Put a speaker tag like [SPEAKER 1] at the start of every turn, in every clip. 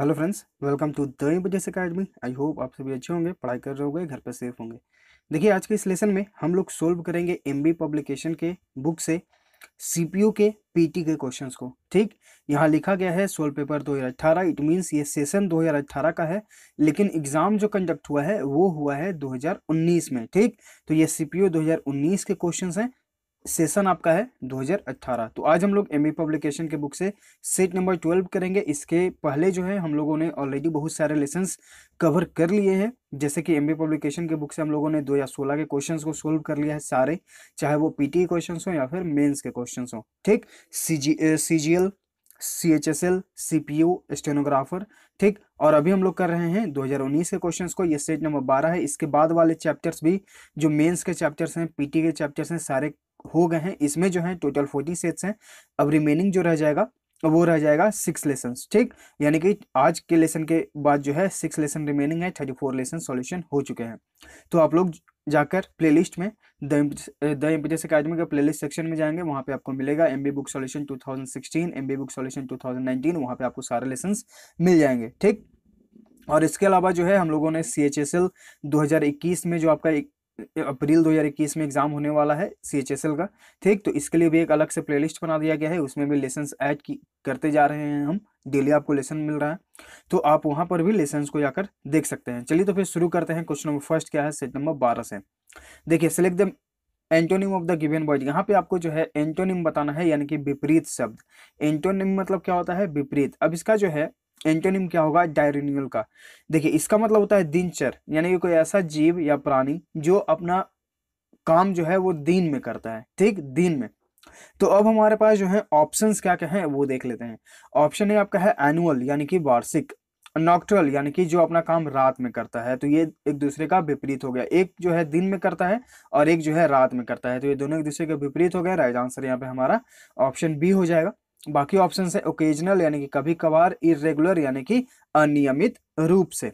[SPEAKER 1] Hello friends welcome to the से academy I hope आप सभी अच्छे होंगे पढ़ाई कर रहे होंगे घर पर सेफ होंगे देखिए आज के इस लेसन में हम लोग सोल्व करेंगे एम पब्लिकेशन के बुक से सीपीयू के पीटी के क्वेश्चंस को ठीक यहाँ लिखा गया है सोल्व पेपर 2018 इट मींस ये सेशन 2018 का है लेकिन एग्जाम जो कंडक्ट हुआ है वो हुआ है दो में ठीक तो ये सी पी के क्वेश्चन हैं सेशन आपका है 2018 तो आज हम लोग एम पब्लिकेशन के बुक से सेट नंबर 12 करेंगे इसके पहले जो है हम लोगों ने ऑलरेडी बहुत सारे लेसन कवर कर लिए हैं जैसे कि एम पब्लिकेशन के बुक से हम लोगों ने 2016 के क्वेश्चंस को सोल्व कर लिया है सारे चाहे वो पीटी क्वेश्चन हो या फिर मेन्स के क्वेश्चन हो ठीक C G C G C H S L C P U stenographer ठीक और अभी हम लोग कर रहे हैं 2019 के क्वेश्चंस को ये सेट नंबर 12 है इसके बाद वाले चैप्टर्स भी जो मेंस के चैप्टर्स हैं पीटी e के चैप्टर्स हैं सारे हो गए हैं इसमें जो है टोटल फोर्टी सेट्स हैं अब रिमेनिंग जो रह जाएगा वो रह जाएगा सिक्स लेसन ठीक यानी कि आज के लेसन के बाद जो है सिक्स लेसन रिमेनिंग है थर्टी फोर लेसन सॉल्यूशन हो चुके हैं तो आप लोग जाकर प्लेलिस्ट में द एम्पीटेस अकेडमी का प्लेलिस्ट सेक्शन में जाएंगे वहाँ पे आपको मिलेगा M B book solution 2016 M B book solution 2019 वहाँ पे आपको सारे लेसन मिल जाएंगे ठीक और इसके अलावा जो है हम लोगों ने सी एच एस एल दो हज़ार इक्कीस में जो आपका अप्रैल 2021 में एग्जाम होने वाला है सी का ठीक तो इसके लिए भी एक अलग से प्लेलिस्ट बना दिया गया है उसमें भी लेसन ऐड की करते जा रहे हैं हम डेली आपको लेसन मिल रहा है तो आप वहां पर भी लेसन को जाकर देख सकते हैं चलिए तो फिर शुरू करते हैं क्वेश्चन नंबर फर्स्ट क्या है सेट नंबर बारह से देखिए select the antonym of the given word यहाँ पे आपको जो है एंटोनिम बताना है यानी कि विपरीत शब्द एंटोनिम मतलब क्या होता है विपरीत अब इसका जो है एंटोनिम क्या होगा डायरिन्यूल का देखिए इसका मतलब होता है दिनचर यानी कि कोई ऐसा जीव या प्राणी जो अपना काम जो है वो दिन में करता है ठीक दिन में तो अब हमारे पास जो है ऑप्शंस क्या क्या हैं वो देख लेते हैं ऑप्शन है आपका है एनुअल यानी कि वार्षिक नॉक्ट्रल यानी कि जो अपना काम रात में करता है तो ये एक दूसरे का विपरीत हो गया एक जो है दिन में करता है और एक जो है रात में करता है तो ये दोनों एक दूसरे के विपरीत हो गया राइट आंसर यहाँ पे हमारा ऑप्शन बी हो जाएगा बाकी ऑप्शन है ओकेजनल यानी कि कभी कभार इरेगुलर यानी कि अनियमित रूप से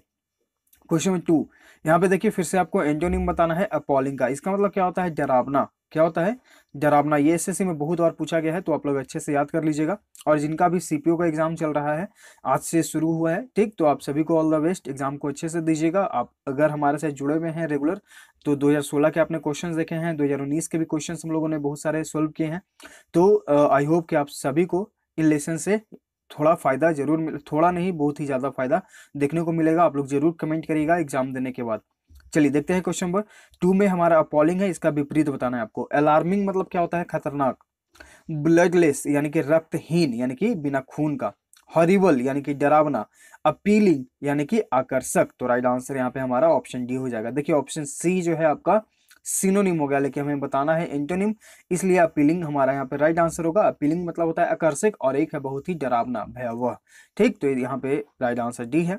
[SPEAKER 1] क्वेश्चन टू यहाँ पे देखिए फिर से आपको एंजोनिम बताना है अपॉलिंग का इसका मतलब क्या होता है डरावना क्या होता है जरा अपना ये एसएससी में बहुत बार पूछा गया है तो आप लोग अच्छे से याद कर लीजिएगा और जिनका भी सीपीओ का एग्जाम चल रहा है आज से शुरू हुआ है ठीक तो आप सभी को ऑल द बेस्ट एग्जाम को अच्छे से दीजिएगा आप अगर हमारे साथ जुड़े हुए हैं रेगुलर तो 2016 के आपने क्वेश्चंस देखे हैं 2019 के भी क्वेश्चन हम लोगों ने बहुत सारे सोल्व किए हैं तो आई होप कि आप सभी को इन लेसन से थोड़ा फायदा जरूर थोड़ा नहीं बहुत ही ज्यादा फायदा देखने को मिलेगा आप लोग जरूर कमेंट करिएगा एग्जाम देने के बाद चलिए देखते हैं क्वेश्चन नंबर टू में हमारा अपॉलिंग है इसका विपरीत बताना है आपको अलार्मिंग मतलब क्या होता है खतरनाक ब्लडलेस यानी कि रक्तहीन यानी कि बिना खून का हॉरिबल यानी कि डरावना अपीलिंग यानी कि आकर्षक तो राइट आंसर यहाँ पे हमारा ऑप्शन डी हो जाएगा देखिए ऑप्शन सी जो है आपका सिनोनिम हो गया लेकिन हमें बताना है एंटोनिम इसलिए अपीलिंग हमारा यहाँ पे राइट आंसर होगा अपीलिंग मतलब होता है आकर्षक और एक है बहुत ही डरावना भयावह ठीक तो यहाँ पे राइट आंसर डी है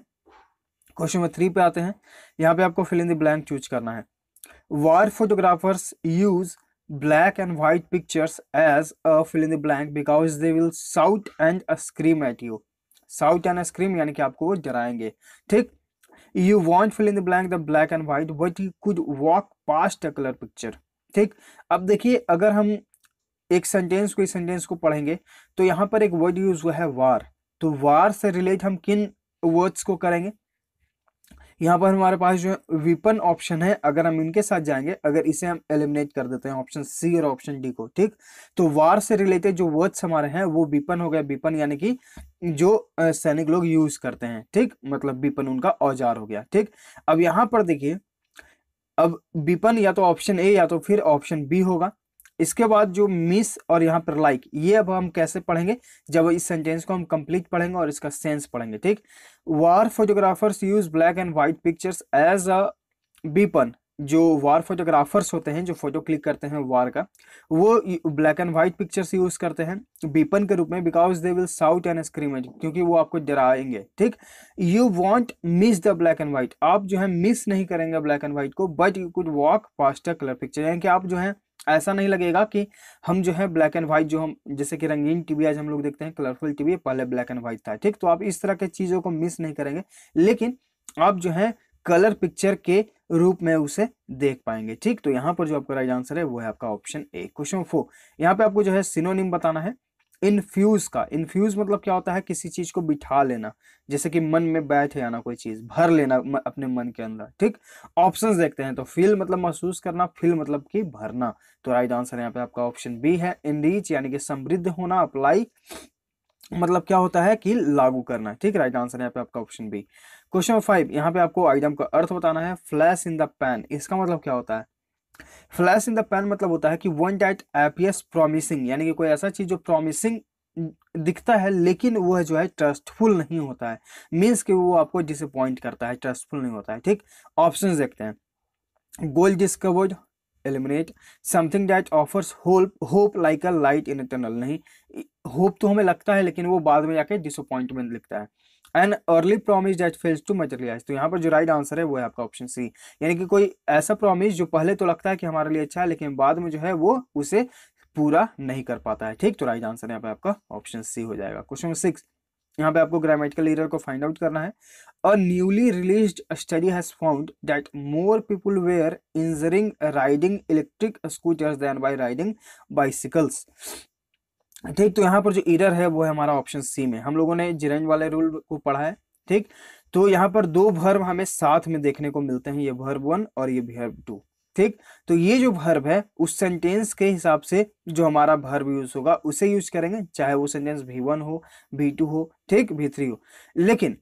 [SPEAKER 1] क्वेश्चन नंबर थ्री पे आते हैं यहाँ पे आपको fill in the blank choose करना है war photographers use black and white pictures as a fill in the blank because they will shout and scream at you shout and scream यानी कि आपको वो डराएंगे ठीक you won't fill in the blank the black and white but you could walk past a colour picture ठीक अब देखिए अगर हम एक सेंटेंस को इस सेंटेंस को पढ़ेंगे तो यहाँ पर एक वर्ड यूज हुआ है वार तो वार से रिलेट हम किन वर्ड्स को करेंगे यहाँ पर हमारे पास जो है वीपन ऑप्शन है अगर हम इनके साथ जाएंगे अगर इसे हम एलिमिनेट कर देते हैं ऑप्शन सी और ऑप्शन डी को ठीक तो वार से रिलेटेड जो वर्ड्स हमारे हैं वो विपन हो गया विपन यानी कि जो सैनिक लोग यूज करते हैं ठीक मतलब विपन उनका औजार हो गया ठीक अब यहाँ पर देखिए अब विपन या तो ऑप्शन ए या तो फिर ऑप्शन बी होगा इसके बाद जो मिस और यहाँ पर लाइक ये अब हम कैसे पढ़ेंगे जब इस सेंटेंस को हम कंप्लीट पढ़ेंगे और इसका सेंस पढ़ेंगे ठीक war photographers use black and white pictures as a weapon जो वार फोटोग्राफर्स होते हैं जो फोटो क्लिक करते हैं वार का वो black and white pictures use करते हैं बीपन के रूप में because they will shout and scream क्योंकि वो आपको डराएंगे ठीक you won't miss the black and white आप जो है मिस नहीं करेंगे ब्लैक एंड व्हाइट को but you could walk past colour picture यानी कि आप जो है ऐसा नहीं लगेगा कि हम जो है ब्लैक एंड व्हाइट जो हम जैसे कि रंगीन टीवी आज हम लोग देखते हैं कलरफुल टीवी पहले ब्लैक एंड व्हाइट था ठीक तो आप इस तरह के चीज़ों को मिस नहीं करेंगे लेकिन आप जो है कलर पिक्चर के रूप में उसे देख पाएंगे ठीक तो यहाँ पर जो आपका राइट आंसर है वो है आपका ऑप्शन ए क्वेश्चन फोर यहाँ पे आपको जो है सिनोनिम बताना है इन्फ्यूज का इन्फ्यूज मतलब क्या होता है किसी चीज को बिठा लेना जैसे कि मन में बैठ जाना कोई चीज भर लेना अपने मन के अंदर ठीक ऑप्शन देखते हैं तो फील मतलब महसूस करना फील मतलब कि भरना तो राइट आंसर यहाँ पे आपका ऑप्शन बी है इनरीच यानी कि समृद्ध होना अप्लाई मतलब क्या होता है कि लागू करना ठीक राइट आंसर यहाँ पे आपका ऑप्शन बी क्वेश्चन फाइव यहाँ पे आपको आइटम का अर्थ बताना है फ्लैश इन द पैन इसका मतलब क्या होता है फ्लैश इन द पैन मतलब होता है कि वन डैट एपियस प्रोमिसिंग यानी कि कोई ऐसा चीज जो प्रोमिसिंग दिखता है लेकिन वह जो है ट्रस्टफुल नहीं होता है मीन्स कि वो आपको डिसअपॉइंट करता है ट्रस्टफुल नहीं होता है ठीक ऑप्शन देखते हैं goal discovered eliminate something that offers hope hope like a light in tunnel नहीं होप तो हमें लगता है लेकिन वो बाद में जाके डिसअपॉइंटमेंट लिखता है an early promise that fails to materialize तो यहाँ पर जो राइट आंसर है वो है आपका ऑप्शन सी यानी कि कोई ऐसा प्रॉमिस जो पहले तो लगता है कि हमारे लिए अच्छा है लेकिन बाद में जो है वो उसे पूरा नहीं कर पाता है ठीक तो राइट आंसर यहाँ पे आपका ऑप्शन सी हो जाएगा क्वेश्चन नंबर सिक्स यहाँ पे आपको ग्रामेटिकल एरर को फाइंड आउट करना है a newly release study has found that more people were injuring riding electric scooters then by riding bicycles ठीक तो यहाँ पर जो इरर है वो है हमारा ऑप्शन सी में हम लोगों ने जिरेंज वाले रूल को पढ़ा है ठीक तो यहाँ पर दो भर्ब हमें साथ में देखने को मिलते हैं ये भर्ब वन और ये भर्व टू ठीक तो ये जो भर्ब है उस सेंटेंस के हिसाब से जो हमारा भर्ब यूज होगा उसे यूज करेंगे चाहे वो सेंटेंस भी वन हो भी टू हो ठीक भी थ्री हो लेकिन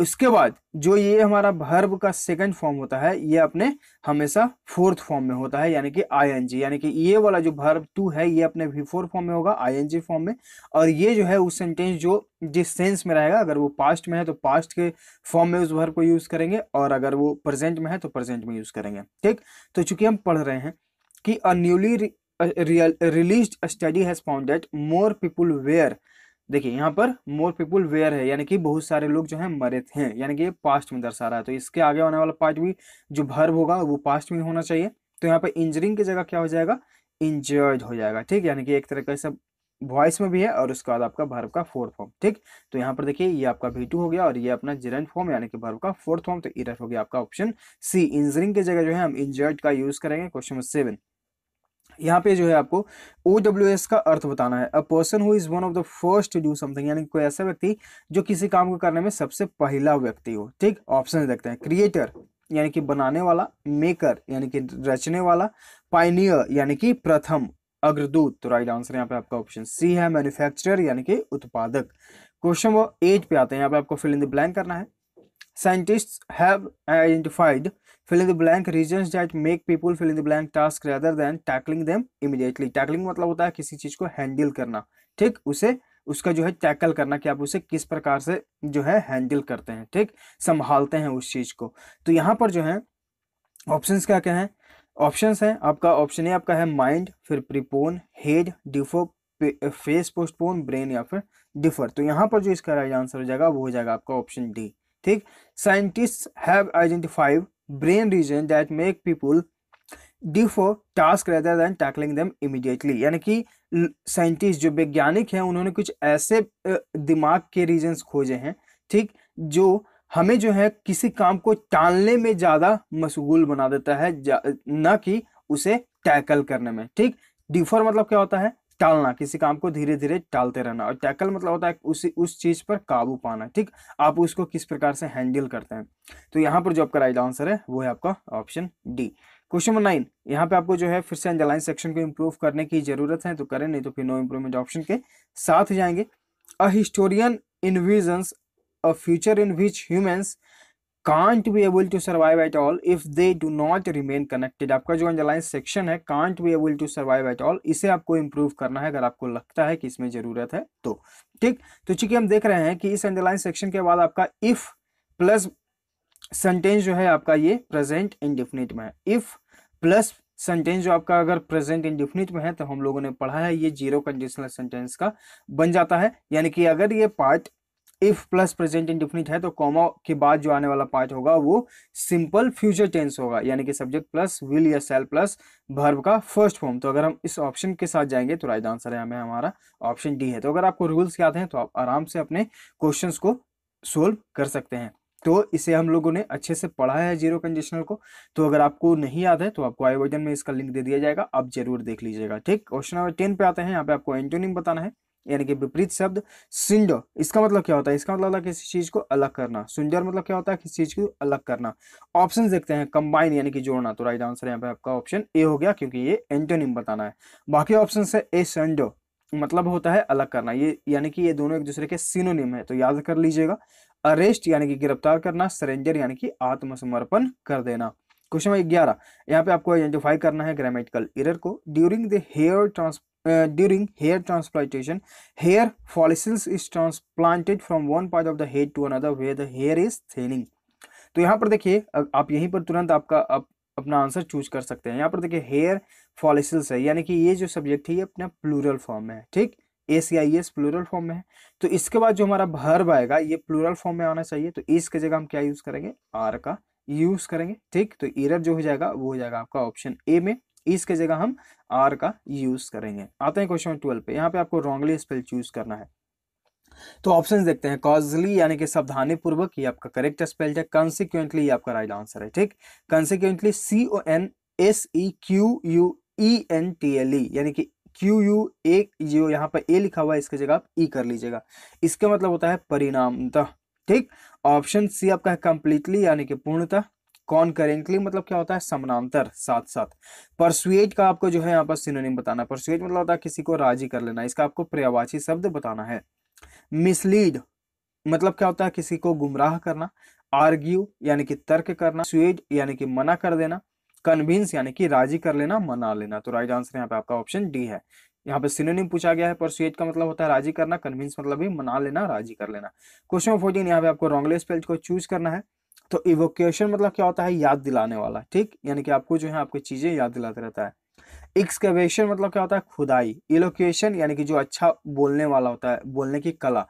[SPEAKER 1] उसके बाद जो ये हमारा भर्व का सेकंड फॉर्म होता है ये अपने हमेशा फोर्थ फॉर्म में होता है यानी कि आईएनजी यानी कि ये वाला जो भर्व टू है ये अपने भी फोर फॉर्म में होगा आईएनजी फॉर्म में और ये जो है उस सेंटेंस जो जिस सेंस में रहेगा अगर वो पास्ट में है तो पास्ट के फॉर्म में उस भर्व को यूज करेंगे और अगर वो प्रेजेंट में है तो प्रेजेंट में यूज करेंगे ठीक तो चूंकि हम पढ़ रहे हैं कि a newly real release study has found that more people were देखिए यहाँ पर मोर पीपुल वेयर है यानी कि बहुत सारे लोग जो हैं मरे थे यानी कि ये पास्ट में दर्शा रहा है तो इसके आगे आने वाला पार्ट भी जो भर्व होगा वो पास्ट में होना चाहिए तो यहाँ पर इंजरिंग की जगह क्या हो जाएगा इंजर्ड हो जाएगा ठीक यानी कि एक तरह का सब वॉइस में भी है और उसके बाद आपका भर्व का फोर्थ फॉर्म ठीक तो यहाँ पर देखिए ये आपका भी हो गया और ये अपना जिरन फॉर्म यानी कि भर्व का फोर्थ फॉर्म तो इधर हो गया आपका ऑप्शन सी इंजरिंग की जगह जो है हम इंजर्ड का यूज करेंगे क्वेश्चन नंबर सेवन यहाँ पे जो है आपको ओ डब्ल्यू एस का अर्थ बताना है a person who is one of the first to do something यानी कोई ऐसा व्यक्ति जो किसी काम को करने में सबसे पहला व्यक्ति हो ठीक ऑप्शन देखते हैं क्रिएटर यानी कि बनाने वाला मेकर यानी कि रचने वाला पाइनियर यानी कि प्रथम अग्रदूत तो राइट आंसर यहाँ पे आपका ऑप्शन सी है मैन्युफैक्चरर यानी कि उत्पादक क्वेश्चन वो एट पे आते हैं यहाँ पे आपको फिल इन द ब्लैंक करना है scientist have identified fill in the blank region that make people fill in the blank task rather than tackling them immediately tackling मतलब होता है किसी चीज को हैंडल करना ठीक उसे उसका जो है टैकल करना कि आप उसे किस प्रकार से जो है हैंडल करते हैं ठीक संभालते हैं उस चीज को तो यहाँ पर जो है ऑप्शंस क्या क्या हैं ऑप्शंस हैं आपका ऑप्शन ए आपका है माइंड फिर prepone head defer face postpone brain या फिर डिफर तो यहाँ पर जो इसका राइट आंसर हो जाएगा वो हो जाएगा आपका ऑप्शन डी ठीक scientist have identified brain region that make people defer task rather than tackling them immediately यानी कि साइंटिस्ट जो वैज्ञानिक हैं उन्होंने कुछ ऐसे दिमाग के रीजन्स खोजे हैं ठीक जो हमें जो है किसी काम को टालने में ज़्यादा मशगूल बना देता है न कि उसे टैकल करने में ठीक डिफर मतलब क्या होता है टालना किसी काम को धीरे धीरे टालते रहना और टैकल मतलब होता है उसी उस चीज़ पर काबू पाना ठीक आप उसको किस प्रकार से हैंडल करते हैं तो यहाँ पर जो आपका राइट आंसर है वो है आपका option D question number nine यहाँ पे आपको जो है फिर से अंडरलाइन सेक्शन को इम्प्रूव करने की जरूरत है तो करें नहीं तो फिर नो इम्प्रूवमेंट ऑप्शन के साथ जाएंगे a historian envisions a future in which humans can't be able to survive at all if they do not remain connected आपका जो अंडरलाइन सेक्शन है can't be able to survive at all इसे आपको improve करना है अगर आपको लगता है कि इसमें जरूरत है तो ठीक तो चूंकि हम देख रहे हैं कि इस अंडरलाइन सेक्शन के बाद आपका इफ प्लस सेंटेंस जो है आपका ये प्रेजेंट इंडिफिनिट में है इफ प्लस सेंटेंस जो आपका अगर प्रेजेंट इंडिफिनिट में है तो हम लोगों ने पढ़ा है ये जीरो कंडीशनल सेंटेंस का बन जाता है यानी कि अगर ये part if plus present indefinite है तो कॉमा के बाद जो आने वाला पार्ट होगा वो सिंपल फ्यूचर टेंस होगा यानी कि सब्जेक्ट प्लस विल या सेल प्लस भर्व का फर्स्ट फॉर्म तो अगर हम इस ऑप्शन के साथ जाएंगे तो राइट आंसर है हमें हमारा ऑप्शन डी है तो अगर आपको रूल्स याद हैं तो आप आराम से अपने क्वेश्चन को सोल्व कर सकते हैं तो इसे हम लोगों ने अच्छे से पढ़ा है जीरो कंडीशनल को तो अगर आपको नहीं याद है तो आपको आई वर्जन में इसका लिंक दे दिया जाएगा आप जरूर देख लीजिएगा ठीक क्वेश्चन नंबर टेन पे आते हैं यहाँ पे आपको एंटोनिम बताना है यानी कि विपरीत शब्द सिंडो इसका मतलब क्या होता है इसका मतलब किसी चीज को अलग करना सुंजर मतलब क्या होता है किसी चीज को अलग करना ऑप्शन देखते हैं कंबाइन यानी कि जोड़ना तो राइट आंसर यहाँ पे आपका ऑप्शन ए हो गया क्योंकि ये एंटोनिम बताना है बाकी ऑप्शन है ए संडो मतलब होता है अलग करना ये यानी कि ये दोनों एक दूसरे के सिनोनिम है तो याद कर लीजिएगा अरेस्ट यानी कि गिरफ्तार करना सरेंडर यानी कि आत्मसमर्पण कर देना क्वेश्चन नंबर ग्यारह यहाँ पे आपको आइडेंटिफाई करना है ग्रामेटिकल इरर को during the hair trans uh, during hair transplantation hair follicles is transplanted from one part of the head to another where the hair is thinning तो यहाँ पर देखिए आप यहीं पर तुरंत आपका अप, अपना आंसर चूज कर सकते हैं यहाँ पर देखिए हेयर फॉलिसल्स है यानी कि ये जो सब्जेक्ट है ये अपना प्लूरल फॉर्म में है ठीक A C I S plural form में है तो इसके बाद जो हमारा भर्व आएगा ये प्लूरल फॉर्म में आना चाहिए तो इसकी e जगह हम क्या यूज़ करेंगे आर का यूज़ करेंगे ठीक तो इरर जो हो जाएगा वो हो जाएगा आपका ऑप्शन ए में इसके जगह हम आर का यूज करेंगे आते हैं क्वेश्चन ट्वेल्व पे यहाँ पे आपको रॉन्गली स्पेल चूज करना है तो ऑप्शन देखते हैं कॉजली यानी कि सावधानी पूर्वक ये आपका करेक्ट स्पेल है कंसिक्वेंटली आपका राइट आंसर है ठीक consequently C O N S E Q U E N T L E यानी कि क्यू यू ए जो यहाँ पर ए लिखा हुआ है इसके जगह आप ई e कर लीजिएगा इसका मतलब होता है परिणामतः ठीक ऑप्शन सी आपका है कंप्लीटली यानी कि पूर्णतः कॉनकरेंटली मतलब क्या होता है समानांतर साथ साथ परसुएज का आपको जो है यहाँ पर सिनोनिम बताना है परसुएज मतलब होता है किसी को राजी कर लेना इसका आपको पर्यावाची शब्द बताना है मिसलीड मतलब क्या होता है किसी को गुमराह करना आर्ग्यू यानी कि तर्क करना स्वेड यानी कि मना कर देना कन्विंस यानी कि राजी कर लेना मना लेना तो राइट आंसर यहाँ पे आपका ऑप्शन डी है यहाँ पे सिनोनिम पूछा गया है परसुएट का मतलब होता है राजी करना कन्विंस मतलब भी मना लेना राजी कर लेना क्वेश्चन फोर्टीन यहाँ पे आपको रॉन्गले स्पेल को चूज करना है तो इवोकेशन मतलब क्या होता है याद दिलाने वाला ठीक यानी कि आपको जो है आपकी चीज़ें याद दिलाते रहता है एक्सकवेशन मतलब क्या होता है खुदाई इलोकेशन यानी कि जो अच्छा बोलने वाला होता है बोलने की कला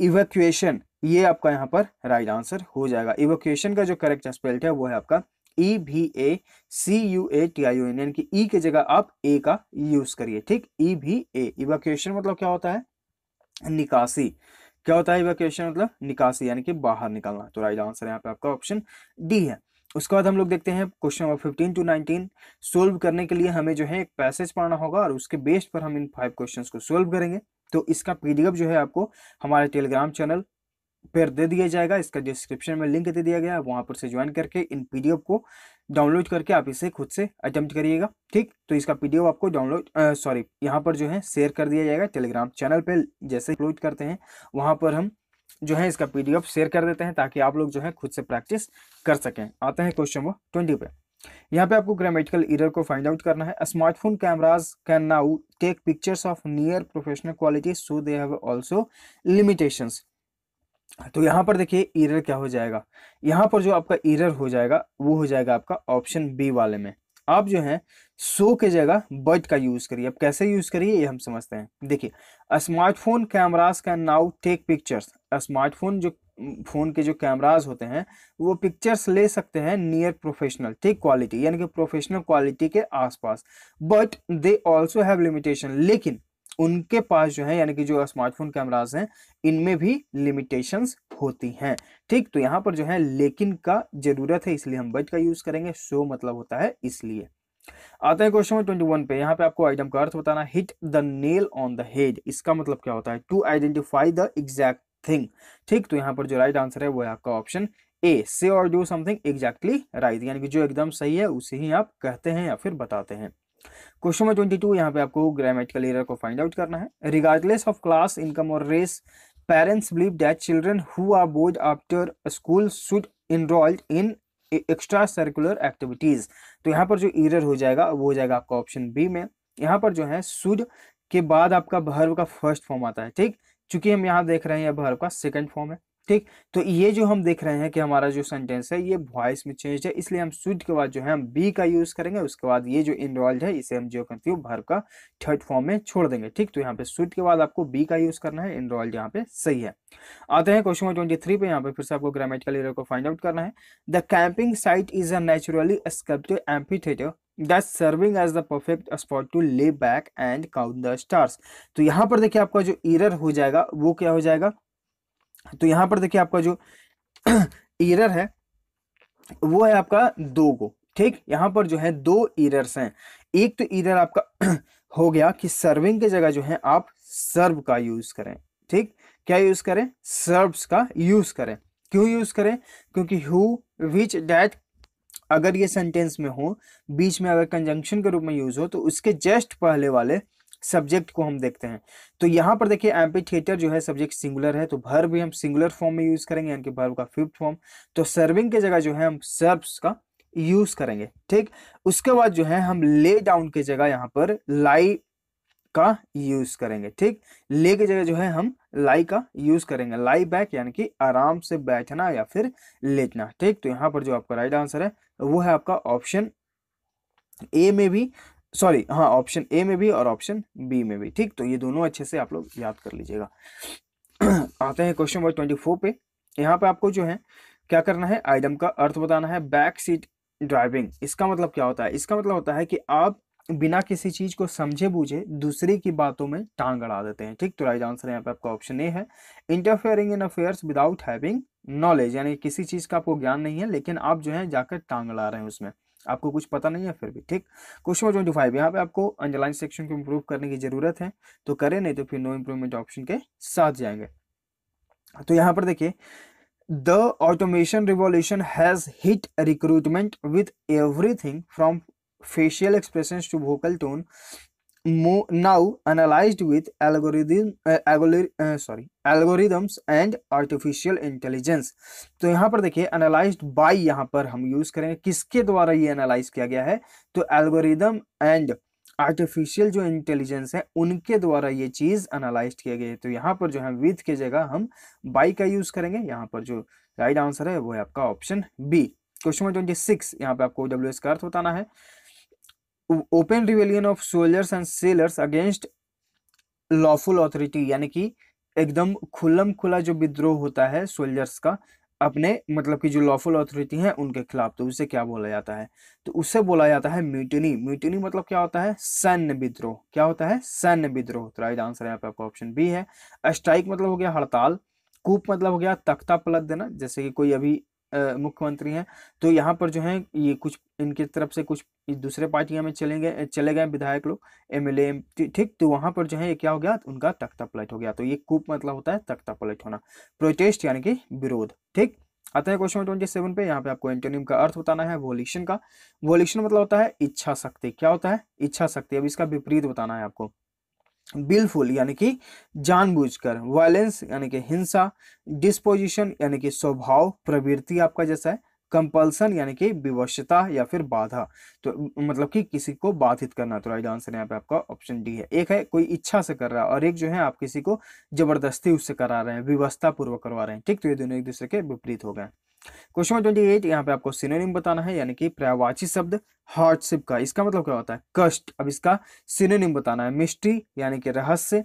[SPEAKER 1] इवोक्यूएशन ये आपका यहाँ पर राइट आंसर हो जाएगा इवोक्यूएशन का जो करेक्ट स्पेल्ट है वो है आपका ई भी A C U A T I U N यानी कि ई e की जगह आप ए का यूज करिए ठीक ई भी ए इवोक्यूएशन मतलब क्या होता है निकासी क्या होता है वह क्वेश्चन मतलब निकासी यानी कि बाहर निकालना तो राइट आंसर यहाँ पे आपका ऑप्शन डी है उसके बाद हम लोग देखते हैं question number fifteen to nineteen solve करने के लिए हमें जो है एक पैसेज पढ़ना होगा और उसके बेस पर हम इन फाइव क्वेश्चंस को सोल्व करेंगे तो इसका पीडीएफ जो है आपको हमारे टेलीग्राम चैनल पेयर दे दिया जाएगा इसका डिस्क्रिप्शन में लिंक दे दिया गया है वहाँ पर से ज्वाइन करके इन पीडीएफ को डाउनलोड करके आप इसे खुद से अटैम्प्ट करिएगा ठीक तो इसका पीडीएफ आपको डाउनलोड सॉरी यहाँ पर जो है शेयर कर दिया जाएगा टेलीग्राम चैनल पे जैसे अपलोड करते हैं वहाँ पर हम जो है इसका पीडीएफ शेयर कर देते हैं ताकि आप लोग जो है खुद से प्रैक्टिस कर सकें आते हैं क्वेश्चन नंबर ट्वेंटी पे यहाँ पे आपको ग्रामेटिकल इरर को फाइंड आउट करना है smartphone cameras can now take pictures of near professional quality so they have also limitations तो यहाँ पर देखिए इरर क्या हो जाएगा यहाँ पर जो आपका इरर हो जाएगा वो हो जाएगा आपका ऑप्शन बी वाले में आप जो है सो के जगह बट का यूज करिए अब कैसे यूज करिए ये हम समझते हैं देखिए smartphone cameras can now take pictures smartphone जो फोन के जो कैमराज होते हैं वो पिक्चर्स ले सकते हैं नियर प्रोफेशनल ठीक क्वालिटी यानी कि प्रोफेशनल क्वालिटी के आसपास but they also have limitation लेकिन उनके पास जो है यानी कि जो स्मार्टफोन कैमराज हैं इनमें भी लिमिटेशंस होती हैं ठीक तो यहाँ पर जो है लेकिन का जरूरत है इसलिए हम बट का यूज करेंगे सो मतलब होता है इसलिए आते हैं क्वेश्चन नंबर ट्वेंटी वन पे यहाँ पे आपको आइटम का अर्थ बताना hit the nail on the head इसका मतलब क्या होता है to identify the exact thing ठीक तो यहाँ पर जो राइट आंसर है वो है आपका ऑप्शन ए से और डू समथिंग एग्जैक्टली राइट यानी कि जो एकदम सही है उसे ही आप कहते हैं या फिर बताते हैं क्वेश्चन नंबर ट्वेंटी टू यहाँ पे आपको ग्रामेटिकल एरर को फाइंड आउट करना है रिगार्डलेस ऑफ क्लास इनकम और race parents believe that children who are bored after school should enrolled in extracurricular activities तो यहाँ पर जो इरर हो जाएगा वो हो जाएगा आपका ऑप्शन बी में यहाँ पर जो है शुड के बाद आपका भर्व का फर्स्ट फॉर्म आता है ठीक चूंकि हम यहाँ देख रहे हैं यह भर्व का सेकेंड फॉर्म है ठीक तो ये जो हम देख रहे हैं कि हमारा जो सेंटेंस है ये वॉइस में चेंज है इसलिए हम शुड के बाद जो है हम बी का यूज करेंगे उसके बाद ये जो इनवॉल्व है इसे हम जो कन्फ्यू भर का थर्ड फॉर्म में छोड़ देंगे ठीक तो यहाँ पे शुड के बाद आपको बी का यूज करना है इनवॉल्व यहाँ पे सही है आते हैं क्वेश्चन नंबर ट्वेंटी थ्री पे यहाँ पे फिर से आपको ग्रामेटिकल एरिया को फाइंड आउट करना है the camping site is a naturally sculpted amphitheatre that serving as the perfect spot to lay back and count the stars तो यहाँ पर देखिए आपका जो इरर हो जाएगा वो क्या हो जाएगा तो यहाँ पर देखिए आपका जो एरर है वो है आपका दो को ठीक यहाँ पर जो है दो इरर्स हैं एक तो इरर आपका हो गया कि सर्विंग की जगह जो है आप सर्व का यूज करें ठीक क्या यूज करें सर्व्स का यूज करें क्यों यूज करें क्योंकि हु विच डैट अगर ये सेंटेंस में हो बीच में अगर कंजंक्शन के रूप में यूज हो तो उसके जस्ट पहले वाले सब्जेक्ट को हम देखते हैं तो यहाँ पर देखिए एम्पी थिएटर जो है सब्जेक्ट सिंगुलर है तो भर भी हम सिंगुलर फॉर्म में यूज करेंगे यानी कि भर का फिफ्थ फॉर्म तो सर्विंग की जगह जो है हम सर्व्स का यूज करेंगे ठीक उसके बाद जो है हम ले डाउन की जगह यहाँ पर लाई का यूज करेंगे ठीक ले की जगह जो है हम लाई का यूज करेंगे लाई बैक यानी कि आराम से बैठना या फिर लेटना ठीक तो यहाँ पर जो आपका राइट आंसर है वो है आपका ऑप्शन ए में भी सॉरी हाँ ऑप्शन ए में भी और ऑप्शन बी में भी ठीक तो ये दोनों अच्छे से आप लोग याद कर लीजिएगा आते हैं क्वेश्चन नंबर ट्वेंटी फोर पे यहाँ पे आपको जो है क्या करना है आइडम का अर्थ बताना है बैक सीट ड्राइविंग इसका मतलब क्या होता है इसका मतलब होता है कि आप बिना किसी चीज को समझे बूझे दूसरे की बातों में टांग अड़ा देते हैं ठीक तो राइट आंसर यहाँ पे आपका ऑप्शन ए है interfering in affairs without having knowledge यानी किसी चीज का आपको ज्ञान नहीं है लेकिन आप जो है जाकर टांग अड़ा रहे हैं उसमें आपको कुछ पता नहीं है फिर भी ठीक क्वेश्चन ट्वेंटी फाइव यहाँ पे आपको अंडरलाइन सेक्शन को इम्प्रूव करने की जरूरत है तो करें नहीं तो फिर नो इम्प्रूवमेंट ऑप्शन के साथ जाएंगे तो यहाँ पर देखिए the automation revolution has hit recruitment with everything from facial expression to vocal tone now analyzed with algorithm uh, algori, uh, sorry algorithms and artificial intelligence तो यहाँ पर देखिए analyzed by यहाँ पर हम यूज करेंगे किसके द्वारा ये analyze किया गया है तो algorithm and आर्टिफिशियल जो इंटेलिजेंस है उनके द्वारा ये चीज़ एनालाइज किया गया है तो यहाँ पर जो है विथ की जगह हम बाई का यूज़ करेंगे यहाँ पर जो राइट आंसर है वो है आपका option B question number twenty six यहाँ पे आपको डब्ल्यू एस का अर्थ बताना है open rebellion of soldiers and sailors against lawful authority यानी कि एकदम खुल्लम खुला जो विद्रोह होता है सोल्जर्स का अपने मतलब कि जो लॉफुल अथॉरिटी है उनके खिलाफ तो उसे क्या बोला जाता है तो उसे बोला जाता है म्यूटनी म्यूटनी मतलब क्या होता है सैन्य विद्रोह क्या होता है सैन्य विद्रोह तो राइट आंसर यहाँ पे आपका ऑप्शन बी है स्ट्राइक मतलब हो गया हड़ताल कूप मतलब हो गया तख्ता पलट देना जैसे कि कोई अभी मुख्यमंत्री हैं तो यहाँ पर जो है ये कुछ इनकी तरफ से कुछ दूसरे पार्टियां में चले गए चले गए विधायक लोग एम एल ठीक तो वहाँ पर जो है ये क्या हो गया उनका तख्ता पलट हो गया तो ये कुप मतलब होता है तख्ता पलट होना प्रोटेस्ट यानी कि विरोध ठीक आते हैं क्वेश्चन ट्वेंटी सेवन पे यहाँ पे आपको एंटोनिम का अर्थ बताना है वोलिशन का वोलिशन मतलब होता है इच्छा शक्ति क्या होता है इच्छा शक्ति अब इसका विपरीत बताना है आपको बिलफुल यानी कि जानबूझकर वायलेंस यानी कि हिंसा डिस्पोजिशन यानी कि स्वभाव प्रवृत्ति आपका जैसा है कंपल्सन यानी कि विवशता या फिर बाधा तो मतलब कि किसी को बाधित करना तो राइट आंसर यहाँ पे आपका ऑप्शन डी है एक है कोई इच्छा से कर रहा है और एक जो है आप किसी को जबरदस्ती उससे करा रहे हैं व्यवस्था पूर्वक करवा रहे हैं ठीक तो ये दोनों एक दूसरे के विपरीत हो गए क्वेश्चन ट्वेंटी एट यहाँ पे आपको सिनोनिम बताना है यानी कि प्रयावाची शब्द हार्डशिप का इसका मतलब क्या होता है कष्ट अब इसका सिनोनिम बताना है मिस्ट्री यानी कि रहस्य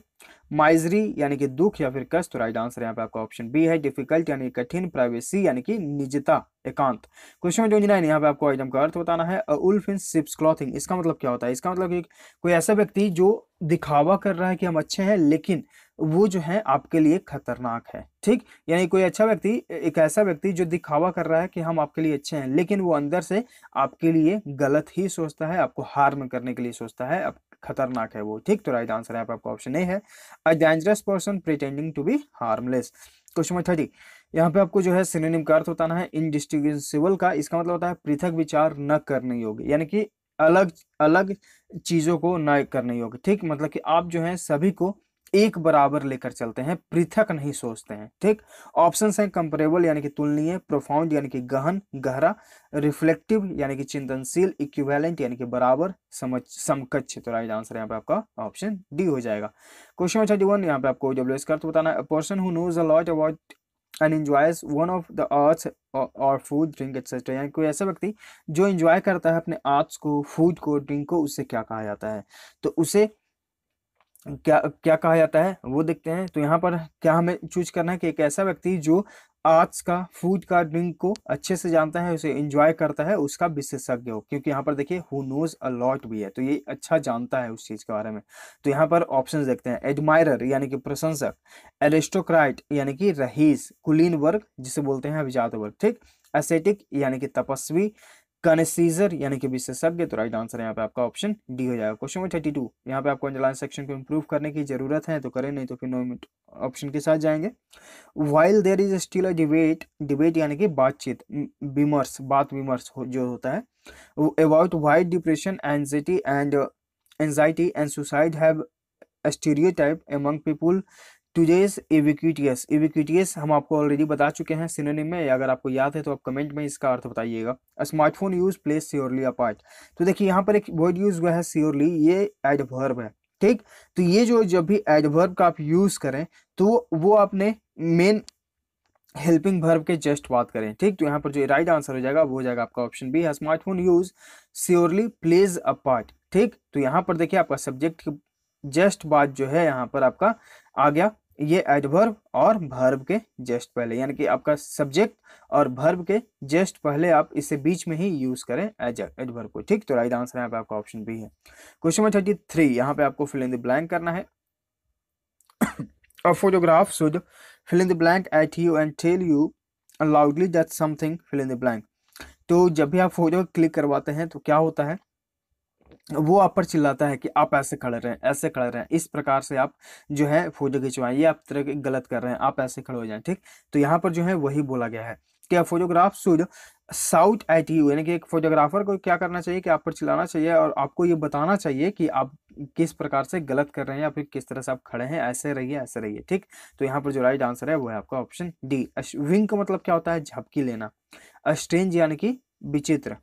[SPEAKER 1] माइजरी यानी कि दुख या फिर कष्ट तो राइट आंसर यहाँ पे आपका ऑप्शन बी है डिफिकल्ट यानी कठिन प्राइवेसी यानी कि निजता एकांत क्वेश्चन ट्वेंटी नाइन यहाँ पे आपको आइटम का अर्थ बताना है उल्फ इन सिप्स क्लॉथिंग इसका मतलब क्या होता है इसका मतलब कोई ऐसा व्यक्ति जो दिखावा कर रहा है कि हम अच्छे हैं लेकिन वो जो है आपके लिए खतरनाक है ठीक यानी कोई अच्छा व्यक्ति एक ऐसा व्यक्ति जो दिखावा कर रहा है कि हम आपके लिए अच्छे हैं लेकिन वो अंदर से आपके लिए गलत ही सोचता है आपको हार्म करने के लिए सोचता है खतरनाक है वो ठीक तो राइट आंसर है आपका ऑप्शन ए है a dangerous person pretending to be harmless question number thirty यहाँ पे आपको जो है सिनोनिम का अर्थ बताना है इनडिस्टिंग्विशेबल का इसका मतलब होता है पृथक विचार न करने योग्य यानी कि अलग अलग चीज़ों को न करने योग्य ठीक मतलब कि आप जो है सभी को एक बराबर लेकर चलते हैं पृथक नहीं सोचते हैं ठीक ऑप्शन हैं कंपरेबल यानी कि तुलनीय प्रोफाउंड यानी कि गहन गहरा रिफ्लेक्टिव यानी कि चिंतनशील इक्विवेलेंट यानी कि बराबर समझ समकक्ष तो राइट आंसर यहाँ पे आपका ऑप्शन डी हो जाएगा क्वेश्चन थर्टी वन यहाँ पे आपको डब्ल्यू एस कर बताना है person who knows a lot about and enjoys one of the arts और फूड ड्रिंक एक्सेट्रा यानी कोई ऐसा व्यक्ति जो इंजॉय करता है अपने आर्ट्स को फूड को ड्रिंक को उससे क्या कहा जाता है तो उसे क्या क्या कहा जाता है वो देखते हैं तो यहाँ पर क्या हमें चूज करना है कि एक ऐसा व्यक्ति जो आर्ट्स का फूड का ड्रिंक को अच्छे से जानता है उसे इंजॉय करता है उसका विशेषज्ञ हो क्योंकि यहाँ पर देखिए हु नोज अलॉट भी है तो ये अच्छा जानता है उस चीज़ के बारे में तो यहाँ पर ऑप्शन देखते हैं एडमायरर यानी कि प्रशंसक एरिस्टोक्राइट यानी कि रहीस कुलीन वर्ग जिसे बोलते हैं अभिजात वर्ग ठीक एसेटिक यानी कि तपस्वी कनेसीजर यानी कि विशेषज्ञ तो राइट आंसर यहाँ पे आपका ऑप्शन डी हो जाएगा क्वेश्चन नंबर थर्टी टू यहाँ पे आपको अंजलान सेक्शन को इम्प्रूव करने की जरूरत है तो करें नहीं तो फिर नो ऑप्शन के साथ जाएंगे while there is still a debate debate यानी कि बातचीत विमर्श बात विमर्श हो, जो होता है about white depression anxiety and anxiety and suicide have stereotype among people टूजेस एविक्यूटियस एविक्यूटियस हम आपको ऑलरेडी बता चुके हैं सिनोनिम में अगर आपको याद है तो आप कमेंट में इसका अर्थ बताइएगा smartphone use plays surely apart तो देखिए यहाँ पर एक वर्ड यूज हुआ है सियोरली ये एडवर्ब है ठीक तो ये जो जब भी एडवर्ब का आप यूज करें तो वो आपने मेन हेल्पिंग भर्व के जस्ट बात करें ठीक तो यहाँ पर जो राइट आंसर हो जाएगा वो हो जाएगा आपका ऑप्शन बी है smartphone use surely plays a part ठीक तो यहाँ पर देखिए आपका सब्जेक्ट जस्ट बात जो है यहाँ पर आपका आ गया ये एडवर्ब और भर्ब के जस्ट पहले यानी कि आपका सब्जेक्ट और भर्ब के जस्ट पहले आप इसे बीच में ही यूज करें एज एडवर्ब को ठीक तो राइट आंसर यहाँ पे आपका ऑप्शन बी है क्वेश्चन नंबर थर्टी थ्री यहाँ पे आपको फिल इन द ब्लैंक करना है a photograph should fill in the blank at you and tell you loudly that something fill in the blank तो जब भी आप फोटो क्लिक करवाते हैं तो क्या होता है वो आप पर चिल्लाता है कि आप ऐसे खड़े रहें ऐसे खड़े रहें इस प्रकार से आप जो है फोटो खिंचवाएं ये आप तरह गलत कर रहे हैं आप ऐसे खड़े हो जाएं ठीक तो यहाँ पर जो है वही बोला गया है कि photograph should shout at you यानी कि एक फोटोग्राफर को क्या करना चाहिए कि आप पर चिल्लाना चाहिए और आपको ये बताना चाहिए कि आप किस प्रकार से गलत कर रहे हैं या फिर किस तरह से आप खड़े हैं ऐसे रहिए ऐसे रहिए ठीक तो यहाँ पर जो राइट आंसर है वो है आपका ऑप्शन डी विंग का मतलब क्या होता है झपकी लेना अस्ट्रेंज यानी कि विचित्र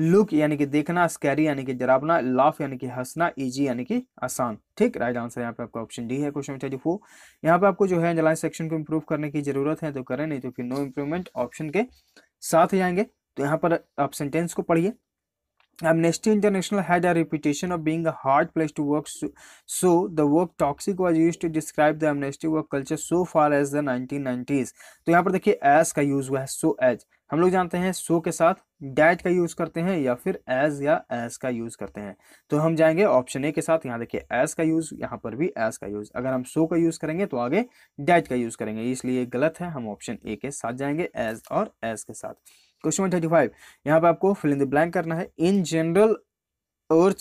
[SPEAKER 1] लुक यानी कि देखना स्कैरी यानी कि जराबना लाफ यानी कि हंसना इजी यानी कि आसान ठीक राइट आंसर यहाँ पे आपका ऑप्शन डी है क्वेश्चन थर्टी फोर यहाँ पे आपको जो है जलाइन सेक्शन को इम्प्रूव करने की जरूरत है तो करें नहीं तो फिर नो इम्प्रूवमेंट ऑप्शन के साथ जाएंगे तो यहाँ पर आप सेंटेंस को पढ़िए Amnesty International had a reputation of being a hard place to work, so, so, the word toxic was used to describe the amnesty work culture so far as the 1990s. तो यहाँ पर देखिए as का use हुआ है so as हम लोग जानते हैं so के साथ that का use करते हैं या फिर as या as का use करते हैं तो हम जाएंगे option A के साथ यहाँ देखिए as का use यहाँ पर भी as का use अगर हम so का use करेंगे तो आगे that का use करेंगे इसलिए गलत है हम option A के साथ जाएंगे as और as के साथ क्वेश्चन थर्टी फाइव यहाँ पर आपको फिलिंद ब्लैंक करना है in general earth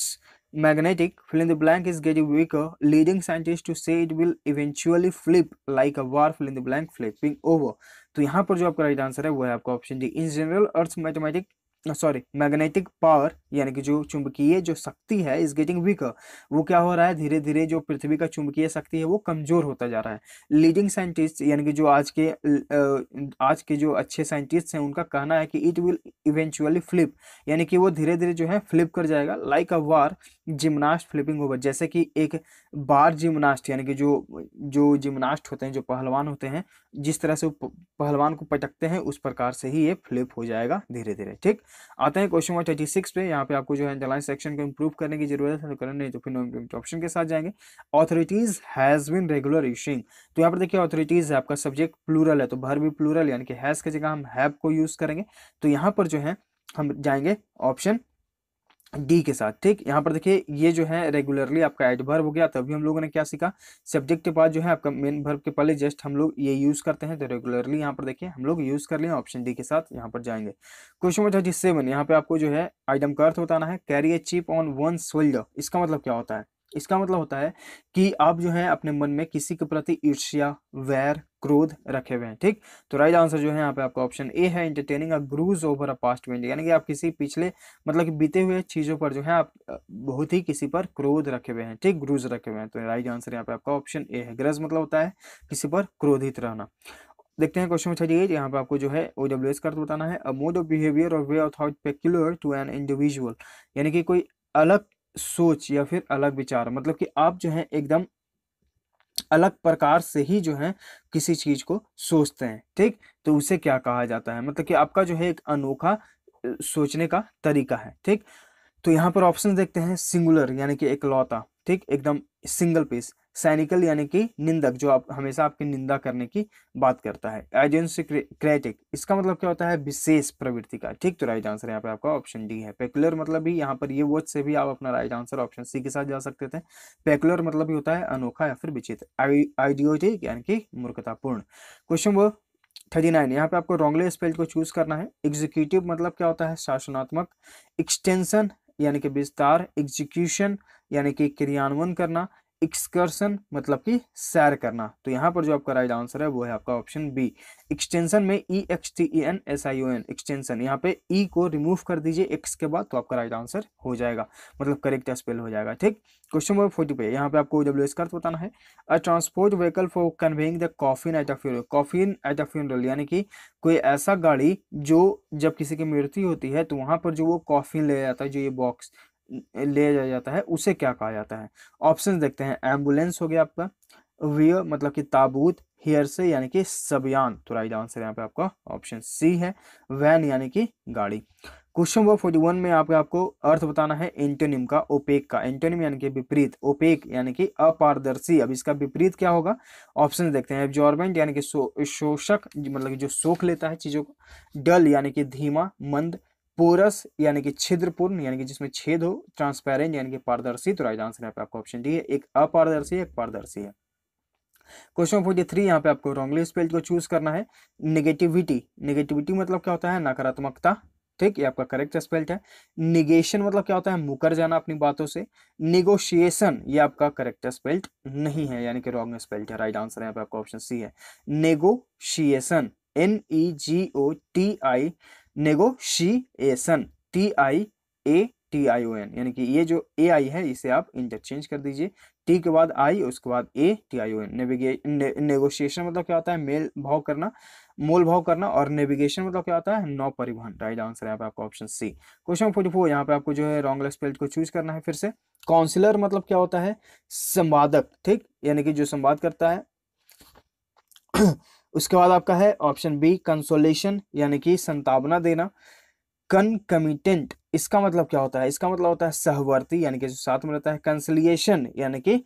[SPEAKER 1] magnetic fill in the blank is getting weak leading scientist to say it will eventually flip like a war fill in the blank flipping over तो यहाँ पर जो आपका राइट आंसर है वो है आपका option D in general earth mathematic sorry magnetic power यानी कि जो चुंबकीय जो शक्ति है इज गेटिंग वीकर वो क्या हो रहा है धीरे धीरे जो पृथ्वी का चुंबकीय शक्ति है वो कमजोर होता जा रहा है लीडिंग साइंटिस्ट यानी कि जो आज के आज के जो अच्छे साइंटिस्ट हैं उनका कहना है कि इट विल इवेंचुअली फ्लिप यानी कि वो धीरे धीरे जो है फ्लिप कर जाएगा like a war gymnast flipping over जैसे कि एक बार जिमनास्ट यानी कि जो जो जिमनास्ट होते हैं जो पहलवान होते हैं जिस तरह से पहलवान को पटकते हैं उस प्रकार से ही ये फ्लिप हो जाएगा धीरे धीरे ठीक आते हैं क्वेश्चन नंबर थर्टी सिक्स पे यहाँ पे आपको जो है जलाइन सेक्शन को इम्प्रूव करने की जरूरत है तो नहीं तो फिर ऑप्शन के साथ जाएंगे authorities has been regularising तो यहाँ पर देखिए ऑथोरिटीज है आपका सब्जेक्ट प्लूरल है तो भर भी प्लूरल यानी कि हैज की जगह हम हैव को यूज करेंगे तो यहाँ पर जो है हम जाएंगे ऑप्शन डी के साथ ठीक यहाँ पर देखिए ये जो है रेगुलरली आपका एडवर्ब हो गया तभी हम लोगों ने क्या सीखा सब्जेक्ट के पास जो है आपका मेन वर्ब के पहले जस्ट हम लोग ये यूज करते हैं तो रेगुलरली यहाँ पर देखिए हम लोग यूज कर लिए ऑप्शन डी के साथ यहाँ पर जाएंगे क्वेश्चन नंबर थर्टी सेवन यहाँ पे आपको जो है आइटम का अर्थ बताना है carry a chip on one shoulder इसका मतलब क्या होता है इसका मतलब होता है कि आप जो है अपने मन में किसी के प्रति ईर्ष्या वैर क्रोध रखे हुए हैं ठीक तो राइट आंसर जो है यहाँ पे आपका ऑप्शन ए है entertaining a grudge over a past event यानी कि आप किसी पिछले मतलब कि बीते हुए चीज़ों पर जो है आप बहुत ही किसी पर क्रोध रखे हुए हैं ठीक ग्रूज रखे हुए हैं तो राइट आंसर यहाँ पे आपका ऑप्शन ए है ग्रज मतलब होता है किसी पर क्रोधित रहना देखते हैं क्वेश्चन पूछा जाइए यहाँ पे आपको जो है ओ डब्ल्यू एस का बताना है अ मोड ऑफ बिहेवियर और way of thought peculiar to an individual यानी कि कोई अलग सोच या फिर अलग विचार मतलब कि आप जो है एकदम अलग प्रकार से ही जो है किसी चीज को सोचते हैं ठीक तो उसे क्या कहा जाता है मतलब कि आपका जो है एक अनोखा सोचने का तरीका है ठीक तो यहाँ पर ऑप्शन देखते हैं सिंगुलर यानी कि एकलौता ठीक एकदम सिंगल पीस सैनिकल यानी कि निंदक जो आप हमेशा आपकी निंदा करने की बात करता है एजेंस क्रेटिक इसका मतलब क्या होता है विशेष प्रवृत्ति का ठीक तो राइट आंसर यहाँ पे आपका ऑप्शन डी है पेकुलर मतलब भी यहाँ पर ये वोच से भी आप अपना राइट आंसर ऑप्शन सी के साथ जा सकते थे पेकुलर मतलब भी होता है अनोखा या फिर विचित्र आइडियोटिक यानी कि मूर्खतापूर्ण क्वेश्चन वो थर्टी नाइन यहाँ पे आपको रॉन्गले स्पेल को चूज करना है एग्जीक्यूटिव मतलब क्या होता है शासनात्मक एक्सटेंशन यानी कि विस्तार एग्जीक्यूशन यानी कि क्रियान्वयन करना एक्सकर्सन मतलब कि सैर करना तो यहाँ पर जो आपका राइट आंसर है वो है आपका ऑप्शन बी एक्सटेंशन में E X T E N S I O N extension यहाँ पे ई e को रिमूव कर दीजिए एक्स के बाद तो आपका राइट आंसर हो जाएगा मतलब करेक्ट स्पेल हो जाएगा ठीक क्वेश्चन नंबर फोर्टी पे यहाँ पे आपको डब्ल्यू एस का बताना है a transport vehicle for conveying the coffin at a funeral coffin at a funeral यानी कि कोई ऐसा गाड़ी जो जब किसी की मृत्यु होती है तो वहाँ पर जो वो कॉफिन ले जाता है जो ये बॉक्स ले जाया जाता है उसे क्या कहा जाता है ऑप्शन देखते हैं एम्बुलेंस हो गया आपका वियर मतलब कि ताबूत हेयर से यानी कि सबयान तो राइट आंसर यहाँ पे आपका ऑप्शन सी है वैन यानी कि गाड़ी क्वेश्चन नंबर फोर्टी वन में आपको आपको अर्थ बताना है एंटोनिम का ओपेक का एंटोनिम यानी कि विपरीत ओपेक यानी कि अपारदर्शी अब इसका विपरीत क्या होगा ऑप्शन देखते हैं एब्जॉर्बेंट यानी कि शोषक मतलब कि जो सोख लेता है चीज़ों को डल यानी कि धीमा मंद पोरस यानी कि छिद्रपूर्ण यानी कि जिसमें छेद हो ट्रांसपेरेंट यानी कि पारदर्शी तो राइट आंसर यहाँ पे आपका ऑप्शन डी है एक अपारदर्शी एक पारदर्शी है क्वेश्चन फोर्टी थ्री यहाँ पे आपको रॉन्गली स्पेल को चूज करना है निगेटिविटी निगेटिविटी मतलब क्या होता है नकारात्मकता ठीक ये आपका करेक्ट स्पेल्ट है निगेशन मतलब क्या होता है मुकर जाना अपनी बातों से निगोशिएशन ये आपका करेक्ट स्पेल्ट नहीं है यानी कि रॉन्ग स्पेल्ट है राइट आंसर यहाँ पे आपका ऑप्शन सी है negotiation N E G O T I negotiation T I A T I O N यानी कि ये जो ए आई है इसे आप इंटरचेंज कर दीजिए टी के बाद आई उसके बाद A T I O N negotiation मतलब क्या होता है मेल भाव करना मोल भाव करना और नेविगेशन मतलब क्या होता है नौ परिवहन राइट आंसर है आपका option C question forty four यहाँ पे आपको जो है रॉन्ग स्पेल्ट को चूज करना है फिर से काउंसिलर मतलब क्या होता है संवादक ठीक यानी कि जो संवाद करता है उसके बाद आपका है ऑप्शन बी कंसोलेशन यानी कि संतावना देना कनकमिटेंट इसका मतलब क्या होता है इसका मतलब होता है सहवर्ती यानी कि जो साथ में रहता है कंसलिएशन यानी कि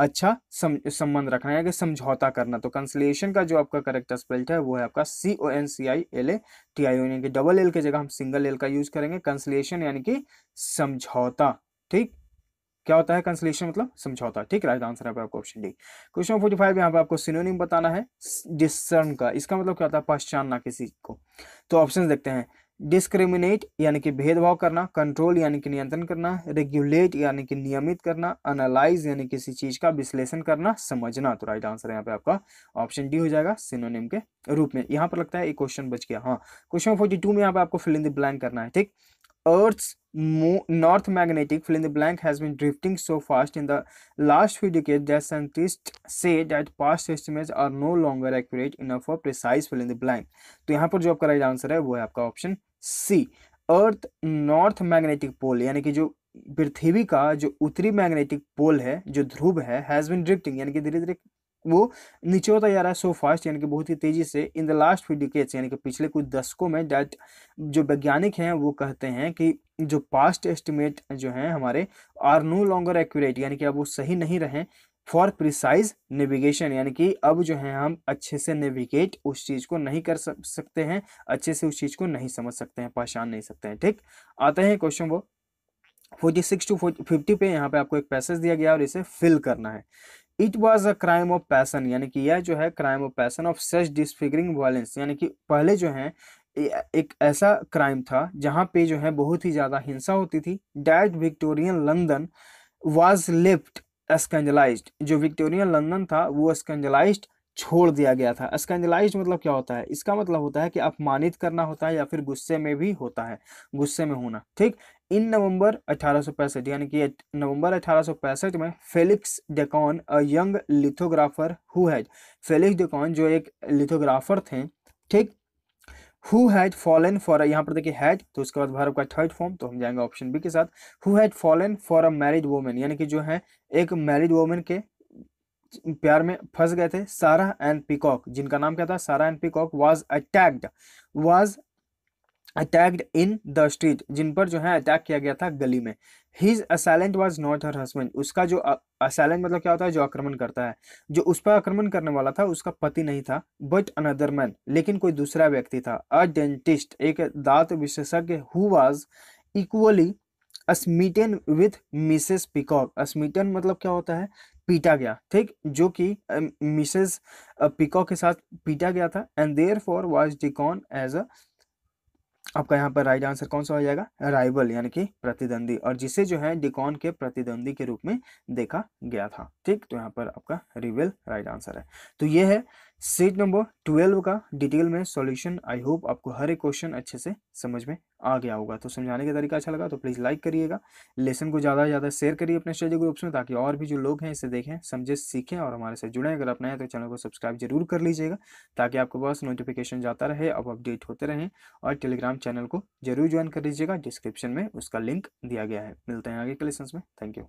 [SPEAKER 1] अच्छा संबंध रखना यानी कि समझौता करना तो कंसलिएशन का जो आपका करेक्ट स्पेल्ट है वो है आपका C O N C I L A T I यानी कि डबल एल की जगह हम सिंगल एल का यूज करेंगे कंसलिएशन यानी कि समझौता ठीक क्या होता है कंसलेशन मतलब समझौता ठीक राइट आंसर है आपका option D question forty five यहाँ पे आपको सिनोनिम बताना है डिसर्न का इसका मतलब क्या होता है पहचानना किसी को तो ऑप्शन देखते हैं डिस्क्रिमिनेट यानी कि भेदभाव करना कंट्रोल यानी कि नियंत्रण करना रेगुलेट यानी कि नियमित करना अनालाइज यानी किसी चीज का विश्लेषण करना समझना तो राइट आंसर यहाँ पे आपका ऑप्शन डी हो जाएगा सिनोनिम के रूप में यहाँ पर लगता है एक क्वेश्चन बच गया हाँ क्वेश्चन फोर्टी टू में यहाँ पे आपको फिल इन द ब्लैंक करना है ठीक Earth's north magnetic field in the blank has been drifting so fast in the last few decades that scientists say that past estimates are no longer accurate enough for precise fill in the blank तो यहाँ पर जो आपका right answer है वो है आपका option C earth north magnetic pole यानी कि जो पृथ्वी का जो उत्तरी मैग्नेटिक पोल है जो ध्रुव है हैज बिन ड्रिफ्टिंग यानी कि धीरे धीरे वो नीचे होता जा रहा है सो फास्ट यानी कि बहुत ही तेज़ी से in the last few decades यानी कि पिछले कुछ दशकों में डेट जो वैज्ञानिक हैं वो कहते हैं कि जो पास्ट एस्टिमेट जो हैं हमारे आर नो लॉन्गर एक्यूरेट यानी कि अब वो सही नहीं रहे फॉर प्रिसाइज नेविगेशन यानी कि अब जो है हम अच्छे से नेविगेट उस चीज़ को नहीं कर सकते हैं अच्छे से उस चीज़ को नहीं समझ सकते हैं पहचान नहीं सकते हैं ठीक आते हैं क्वेश्चन वो फोर्टी सिक्स टू फिफ्टी पे यहाँ पे आपको एक पैसेज दिया गया और इसे फिल करना है it was a crime of passion यानी कि यह जो है crime of passion of such disfiguring violence यानी कि पहले जो है एक ऐसा क्राइम था जहाँ पे जो है बहुत ही ज़्यादा हिंसा होती थी that Victorian London was left scandalised जो विक्टोरियन लंदन था वो स्कैंडलाइज छोड़ दिया गया था स्कैंडलाइज मतलब क्या होता है इसका मतलब होता है कि अपमानित करना होता है या फिर गुस्से में भी होता है गुस्से में होना ठीक इन नवंबर अठारह यानी कि नवंबर अठारह में Felix Deacon a young lithographer who has Felix Deacon जो एक लिथोग्राफर थे ठीक हु हैज फॉलन फॉर यहाँ पर देखिए हैज तो उसके बाद भारत का थर्ड फॉर्म तो हम जाएंगे ऑप्शन बी के साथ who has fallen for a married women यानी कि जो है एक मैरिड वोमेन के प्यार में फंस गए थे सारा एंड पिकॉक जिनका नाम क्या था Sarah and Peacock was attacked was attacked in the street जिन पर जो है अटैक किया गया था गली में his assailant was not her husband उसका जो असाइलेंट मतलब क्या होता है जो आक्रमण करता है जो उस पर आक्रमण करने वाला था उसका पति नहीं था बट अनदर मैन लेकिन कोई दूसरा व्यक्ति था अ डेंटिस्ट एक दांत विशेषज्ञ who was equally smitten with Mrs Peacock smitten मतलब क्या होता है पीटा गया ठीक जो कि मिसेस पिकॉक के साथ पीटा गया था and therefore was Deacon as a आपका यहाँ पर राइट आंसर कौन सा हो जाएगा राइवल यानी कि प्रतिद्वंदी और जिसे जो है डिकॉन के प्रतिद्वंदी के रूप में देखा गया था ठीक तो यहाँ पर आपका रिवेल राइट आंसर है तो ये है सीट नंबर ट्वेल्व का डिटेल में सॉल्यूशन आई होप आपको हर एक क्वेश्चन अच्छे से समझ में आ गया होगा तो समझाने का तरीका अच्छा लगा तो प्लीज़ लाइक करिएगा लेसन को ज़्यादा से ज़्यादा शेयर करिए अपने स्टडी ग्रुप्स में ताकि और भी जो लोग हैं इसे देखें समझें सीखें और हमारे साथ जुड़ें अगर आप नए तो चैनल को सब्सक्राइब जरूर कर लीजिएगा ताकि आपके पास नोटिफिकेशन जाता रहे अब अपडेट होते रहें और टेलीग्राम चैनल को जरूर ज्वाइन कर लीजिएगा डिस्क्रिप्शन में उसका लिंक दिया गया है मिलते हैं आगे के लेसन में थैंक यू